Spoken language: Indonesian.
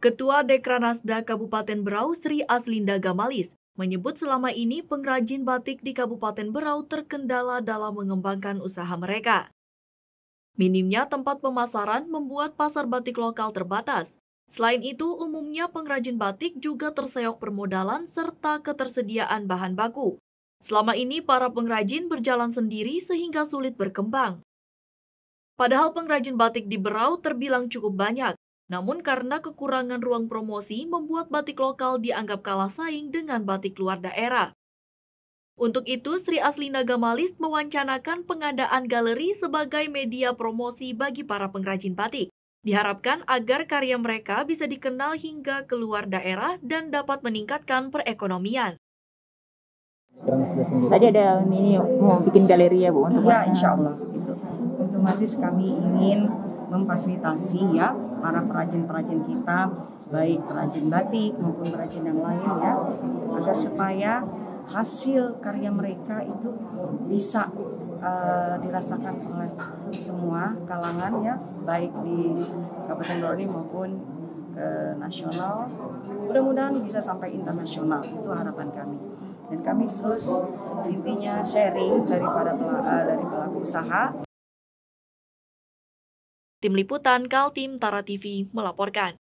Ketua Dekranasda Kabupaten Berau Sri Aslinda Gamalis menyebut selama ini pengrajin batik di Kabupaten Berau terkendala dalam mengembangkan usaha mereka. Minimnya tempat pemasaran membuat pasar batik lokal terbatas. Selain itu, umumnya pengrajin batik juga terseok permodalan serta ketersediaan bahan baku. Selama ini, para pengrajin berjalan sendiri sehingga sulit berkembang. Padahal pengrajin batik di Berau terbilang cukup banyak, namun karena kekurangan ruang promosi membuat batik lokal dianggap kalah saing dengan batik luar daerah. Untuk itu, Sri Aslina Gamalis mewancanakan pengadaan galeri sebagai media promosi bagi para pengrajin batik. Diharapkan agar karya mereka bisa dikenal hingga keluar daerah dan dapat meningkatkan perekonomian. Tadi ada ini mau bikin galeri ya Bu untuk Ya, insya Allah. Otomatis kami ingin memfasilitasi ya para perajin-perajin kita baik perajin batik maupun perajin yang lain ya agar supaya hasil karya mereka itu bisa uh, dirasakan oleh semua kalangan ya baik di Kabupaten Borobudur maupun ke nasional mudah-mudahan bisa sampai internasional itu harapan kami dan kami terus intinya sharing daripada uh, eh, dari pelaku usaha Tim Liputan Kaltim Tara TV melaporkan.